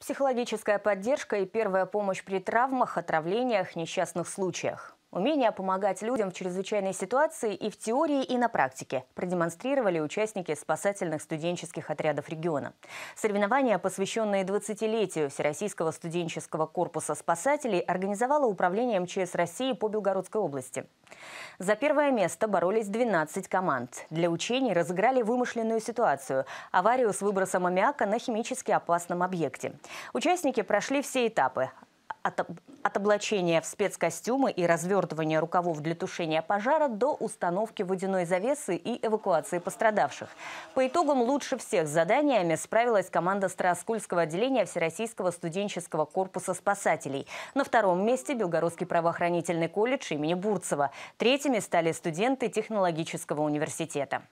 психологическая поддержка и первая помощь при травмах, отравлениях, несчастных случаях. Умение помогать людям в чрезвычайной ситуации и в теории, и на практике продемонстрировали участники спасательных студенческих отрядов региона. Соревнования, посвященные 20-летию Всероссийского студенческого корпуса спасателей, организовало Управление МЧС России по Белгородской области. За первое место боролись 12 команд. Для учений разыграли вымышленную ситуацию – аварию с выбросом аммиака на химически опасном объекте. Участники прошли все этапы – от, от облачения в спецкостюмы и развертывания рукавов для тушения пожара до установки водяной завесы и эвакуации пострадавших. По итогам лучше всех с заданиями справилась команда Страскульского отделения Всероссийского студенческого корпуса спасателей. На втором месте Белгородский правоохранительный колледж имени Бурцева. Третьими стали студенты технологического университета.